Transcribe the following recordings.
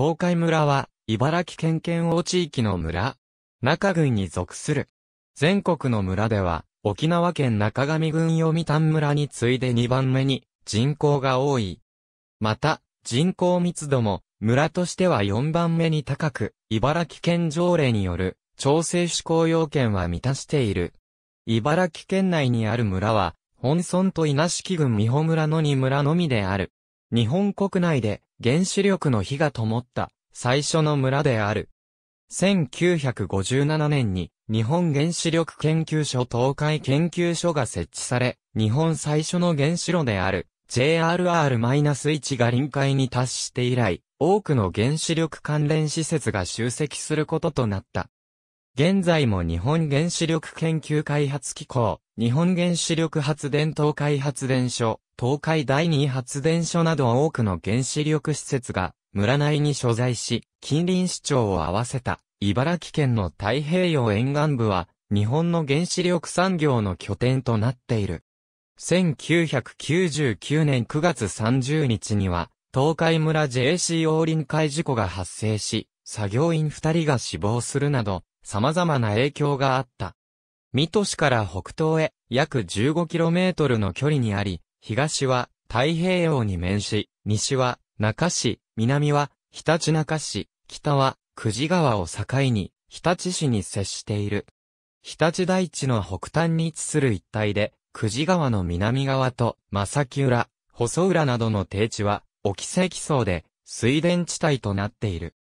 東海村は、茨城県県央地域の村。中郡に属する。全国の村では、沖縄県中上郡読谷村に次いで2番目に人口が多い。また、人口密度も村としては4番目に高く、茨城県条例による調整施行要件は満たしている。茨城県内にある村は、本村と稲敷郡美保村の2村のみである。日本国内で原子力の火が灯った最初の村である。1957年に日本原子力研究所東海研究所が設置され、日本最初の原子炉である JRR-1 が臨界に達して以来、多くの原子力関連施設が集積することとなった。現在も日本原子力研究開発機構、日本原子力発電東海発電所、東海第二発電所など多くの原子力施設が村内に所在し、近隣市町を合わせた茨城県の太平洋沿岸部は日本の原子力産業の拠点となっている。1999年9月30日には東海村 JC 王林海事故が発生し、作業員2人が死亡するなど、様々な影響があった。水戸市から北東へ約 15km の距離にあり、東は太平洋に面し、西は中市、南は日立中市、北は久慈川を境に日立市に接している。日立大地の北端に位置する一帯で、久慈川の南側と正木浦、細浦などの低地は、沖石層で水田地帯となっている。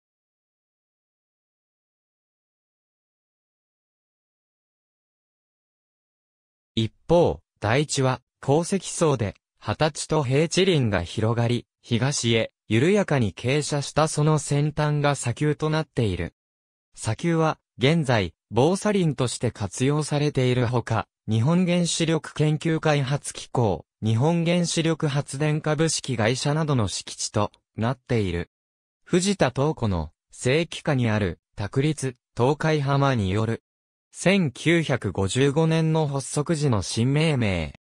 一方、大地は、鉱石層で、畑地と平地林が広がり、東へ、緩やかに傾斜したその先端が砂丘となっている。砂丘は、現在、防砂林として活用されているほか、日本原子力研究開発機構、日本原子力発電株式会社などの敷地となっている。藤田東子の正規下にある、卓立、東海浜による1955年の発足時の新命名。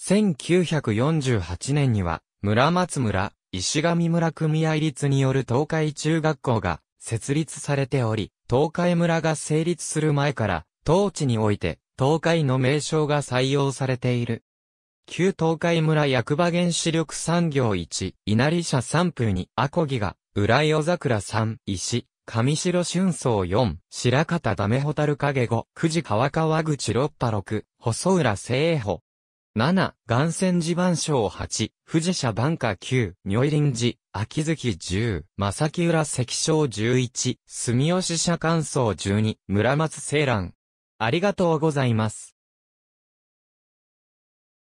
1948年には、村松村、石上村組合立による東海中学校が設立されており、東海村が成立する前から、当地において、東海の名称が採用されている。旧東海村役場原子力産業1、稲荷社三風に、アコギが、浦井尾桜3、石、上白春草4、白方ダメホタル影5、富士川川口六波六、細浦聖保。7、岩泉寺番章8、富士社番下9、如意林寺、秋月10、正木浦関章11、住吉社感想12、村松青蘭。ありがとうございます。